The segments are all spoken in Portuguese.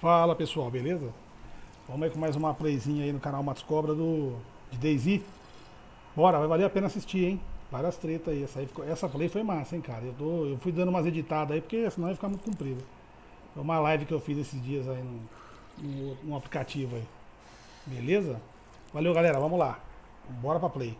Fala pessoal, beleza? Vamos aí com mais uma playzinha aí no canal Matos Cobra do de Daisy. Bora, vai valer a pena assistir, hein? Várias tretas aí. Essa, aí ficou, essa play foi massa, hein, cara? Eu, tô, eu fui dando umas editadas aí, porque senão ia ficar muito comprido. Foi uma live que eu fiz esses dias aí no, no, no aplicativo aí. Beleza? Valeu, galera. Vamos lá. Bora pra play.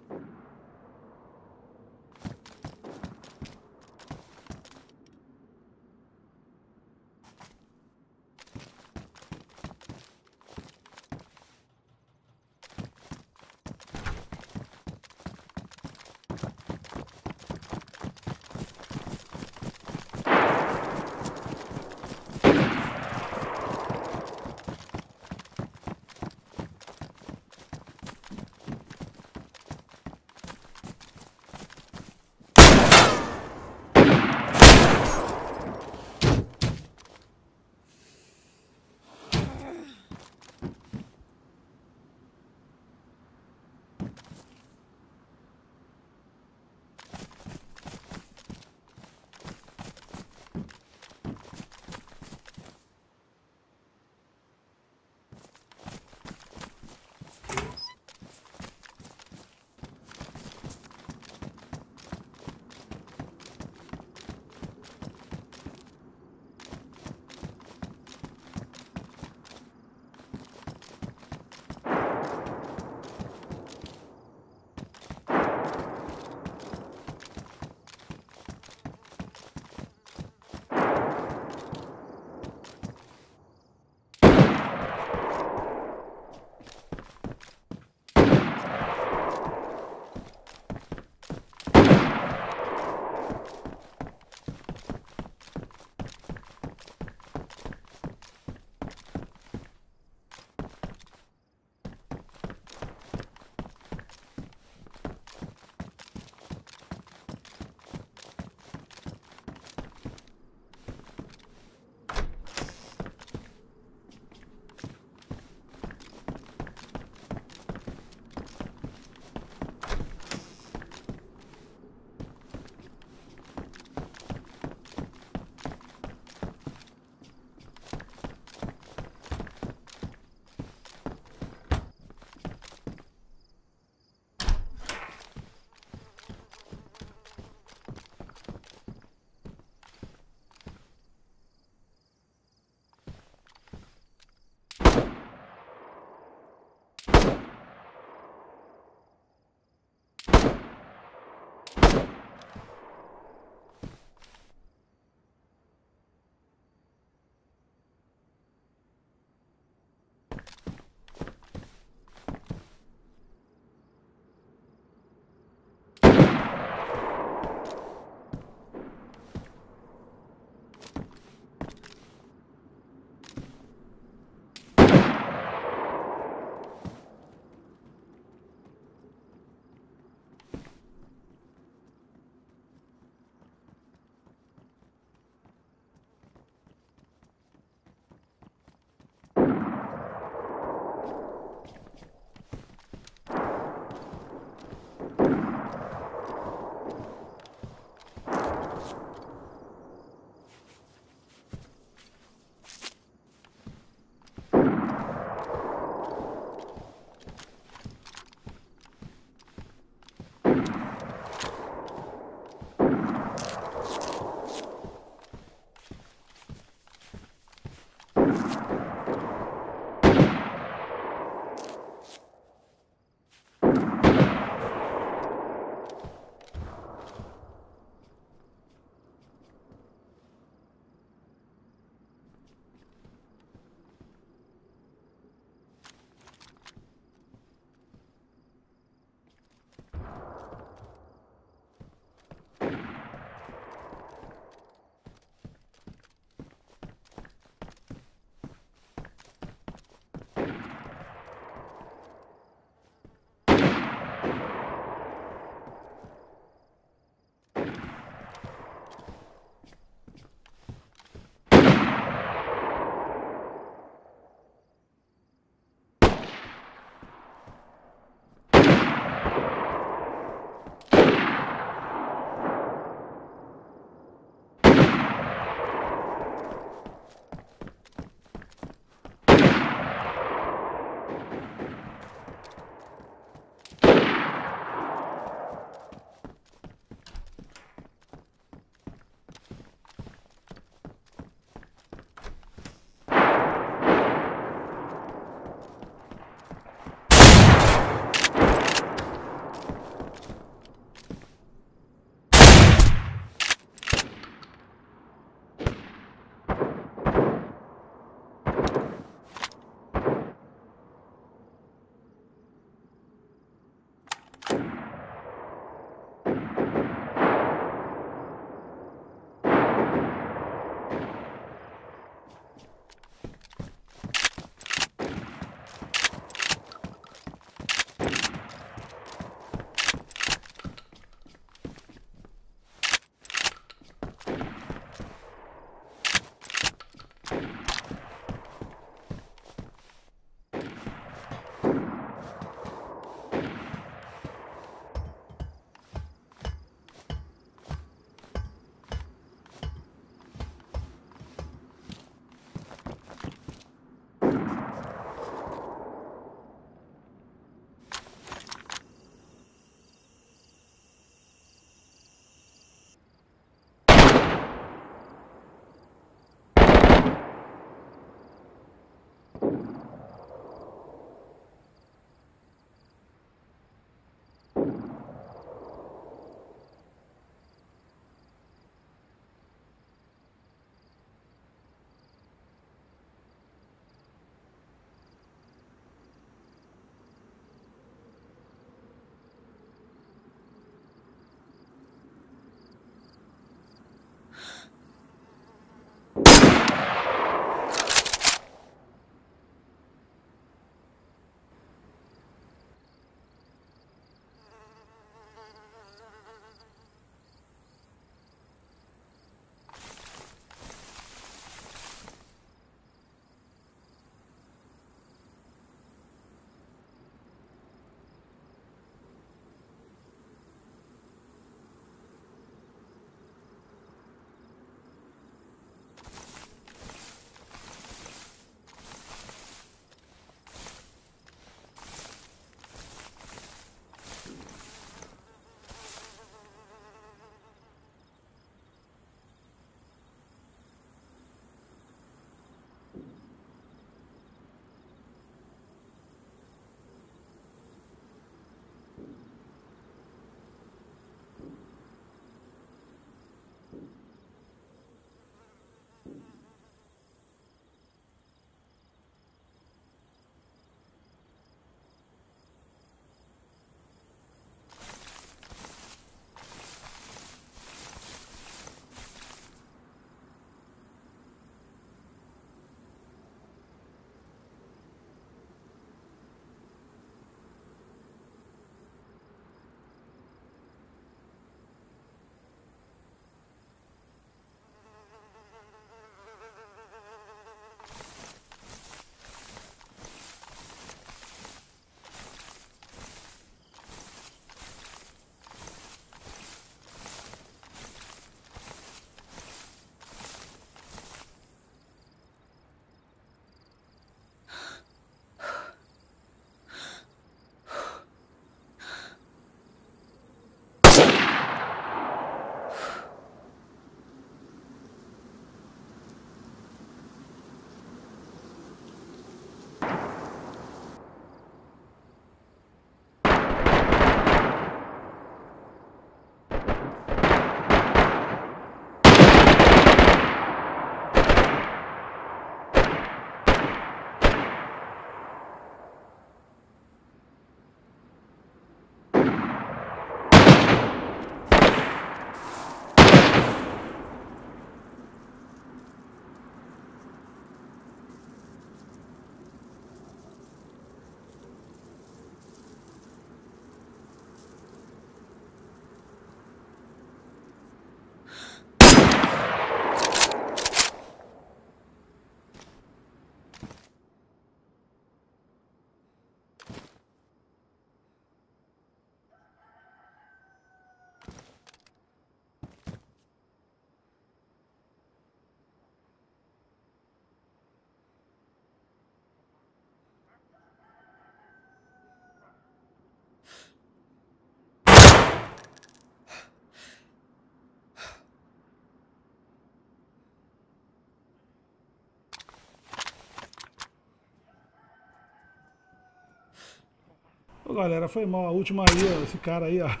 Ô, galera, foi mal. A última aí, ó, esse cara aí, ó.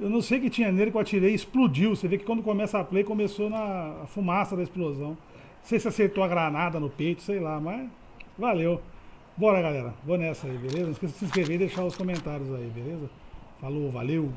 Eu não sei o que tinha nele que eu atirei explodiu. Você vê que quando começa a play, começou na fumaça da explosão. Não sei se acertou a granada no peito, sei lá, mas valeu. Bora, galera. Vou nessa aí, beleza? Não esqueça de se inscrever e deixar os comentários aí, beleza? Falou, valeu!